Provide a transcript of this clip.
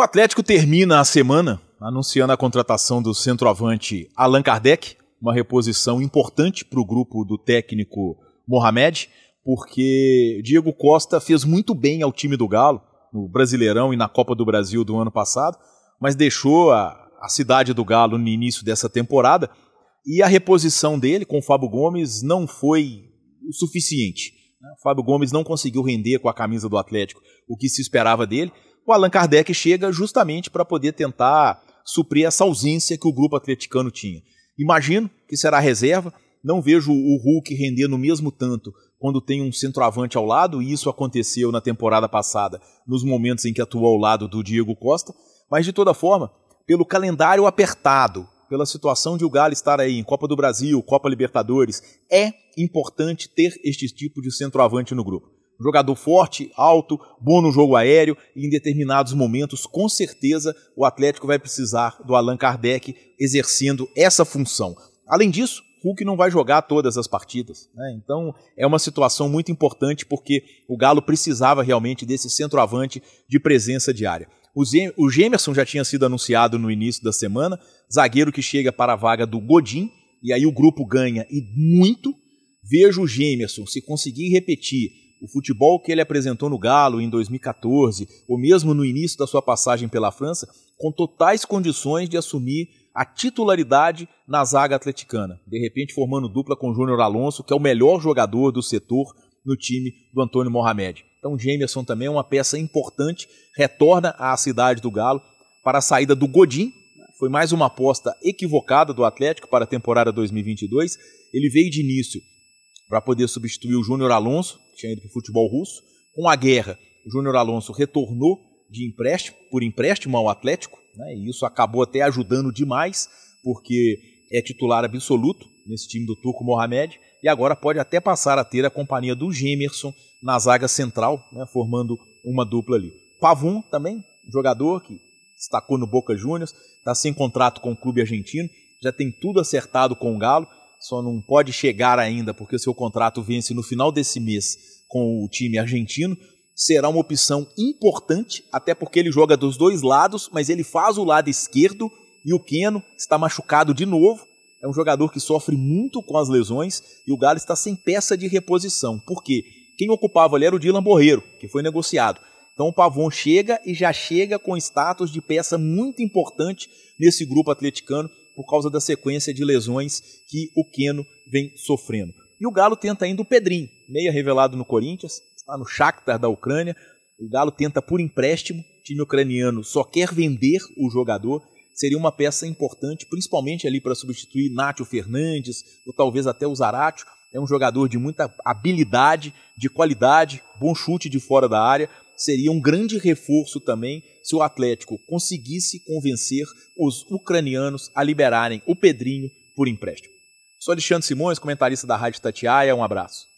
O Atlético termina a semana anunciando a contratação do centroavante Allan Kardec, uma reposição importante para o grupo do técnico Mohamed, porque Diego Costa fez muito bem ao time do Galo, no Brasileirão e na Copa do Brasil do ano passado, mas deixou a, a cidade do Galo no início dessa temporada e a reposição dele com o Fábio Gomes não foi o suficiente. Né? O Fábio Gomes não conseguiu render com a camisa do Atlético o que se esperava dele o Allan Kardec chega justamente para poder tentar suprir essa ausência que o grupo atleticano tinha. Imagino que será reserva, não vejo o Hulk render no mesmo tanto quando tem um centroavante ao lado, e isso aconteceu na temporada passada, nos momentos em que atuou ao lado do Diego Costa, mas de toda forma, pelo calendário apertado, pela situação de o Galo estar aí em Copa do Brasil, Copa Libertadores, é importante ter este tipo de centroavante no grupo. Jogador forte, alto, bom no jogo aéreo e em determinados momentos, com certeza, o Atlético vai precisar do Allan Kardec exercendo essa função. Além disso, Hulk não vai jogar todas as partidas. Né? Então é uma situação muito importante porque o Galo precisava realmente desse centroavante de presença diária. O Gemerson já tinha sido anunciado no início da semana, zagueiro que chega para a vaga do Godin, e aí o grupo ganha e muito. Vejo o Gemerson, se conseguir repetir o futebol que ele apresentou no Galo em 2014, ou mesmo no início da sua passagem pela França, com totais condições de assumir a titularidade na zaga atleticana, de repente formando dupla com Júnior Alonso, que é o melhor jogador do setor no time do Antônio Mohamed. Então, Jameson também é uma peça importante, retorna à cidade do Galo para a saída do Godin. Foi mais uma aposta equivocada do Atlético para a temporada 2022. Ele veio de início para poder substituir o Júnior Alonso, que tinha ido para o futebol russo. Com a guerra, o Júnior Alonso retornou de empréstimo, por empréstimo ao Atlético, né, e isso acabou até ajudando demais, porque é titular absoluto nesse time do Turco Mohamed, e agora pode até passar a ter a companhia do Gemerson na zaga central, né, formando uma dupla ali. Pavon também, jogador que destacou no Boca Juniors, está sem contrato com o clube argentino, já tem tudo acertado com o Galo, só não pode chegar ainda porque o seu contrato vence no final desse mês com o time argentino. Será uma opção importante, até porque ele joga dos dois lados, mas ele faz o lado esquerdo e o Keno está machucado de novo. É um jogador que sofre muito com as lesões e o Galo está sem peça de reposição. Por quê? Quem ocupava ali era o Dylan Borreiro, que foi negociado. Então o Pavon chega e já chega com status de peça muito importante nesse grupo atleticano por causa da sequência de lesões que o Queno vem sofrendo. E o Galo tenta ainda o Pedrinho, meia revelado no Corinthians, está no Shakhtar da Ucrânia. O Galo tenta por empréstimo, o time ucraniano só quer vender o jogador. Seria uma peça importante, principalmente ali para substituir Nátio Fernandes ou talvez até o Zaratio. É um jogador de muita habilidade, de qualidade, bom chute de fora da área. Seria um grande reforço também se o Atlético conseguisse convencer os ucranianos a liberarem o Pedrinho por empréstimo. Sou Alexandre Simões, comentarista da Rádio Tatiaia. Um abraço.